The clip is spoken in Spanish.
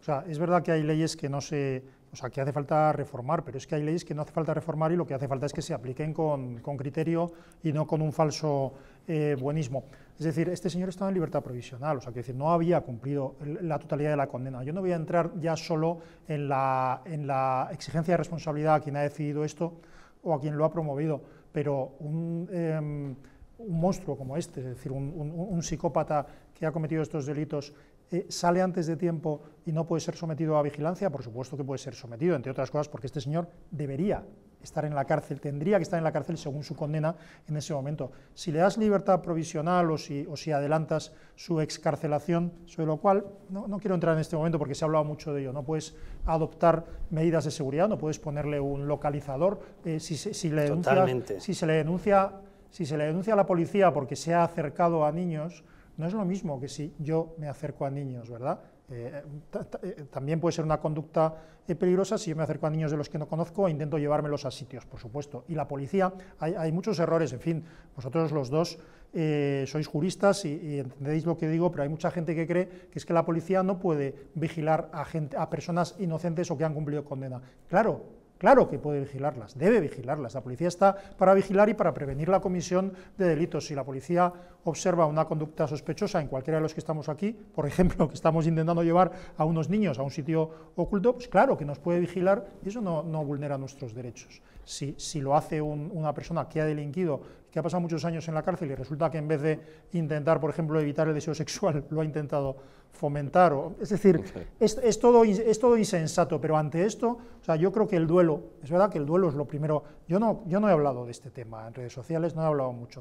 O sea, es verdad que hay leyes que no se, o sea, que hace falta reformar, pero es que hay leyes que no hace falta reformar y lo que hace falta es que se apliquen con, criterio y no con un falso eh, buenismo. Es decir, este señor estaba en libertad provisional, o sea, que no había cumplido la totalidad de la condena. Yo no voy a entrar ya solo en la, en la exigencia de responsabilidad a quien ha decidido esto o a quien lo ha promovido, pero un, em, monstruo como este, es decir, un psicópata que ha cometido estos delitos eh, sale antes de tiempo y no puede ser sometido a vigilancia, por supuesto que puede ser sometido, entre otras cosas, porque este señor debería estar en la cárcel, tendría que estar en la cárcel según su condena en ese momento. Si le das libertad provisional o si, adelantas su excarcelación, sobre lo cual no, quiero entrar en este momento porque se ha hablado mucho de ello, no puedes adoptar medidas de seguridad, no puedes ponerle un localizador, eh, se le denuncia, si se le denuncia a la policía porque se ha acercado a niños, no es lo mismo que si yo me acerco a niños, ¿verdad? Eh, eh, también puede ser una conducta eh, peligrosa si yo me acerco a niños de los que no conozco e intento llevármelos a sitios, por supuesto. Y la policía, hay, muchos errores, en fin, vosotros los dos sois juristas y, y, entendéis lo que digo, pero hay mucha gente que cree que es que la policía no puede vigilar a, gente, a personas inocentes o que han cumplido condena. Claro, Claro que puede vigilarlas, debe vigilarlas. La policía está para vigilar y para prevenir la comisión de delitos. Si la policía observa una conducta sospechosa en cualquiera de los que estamos aquí, por ejemplo, que estamos intentando llevar a unos niños a un sitio oculto, pues claro que nos puede vigilar y eso no, no vulnera nuestros derechos. Si, lo hace una persona que ha delinquido que ha pasado muchos años en la cárcel y resulta que en vez de intentar, por ejemplo, evitar el deseo sexual, lo ha intentado fomentar. O, es decir, es, todo, es todo insensato, pero ante esto, o sea, yo creo que el duelo, es verdad que el duelo es lo primero. Yo no, yo no he hablado de este tema en redes sociales, no he hablado mucho.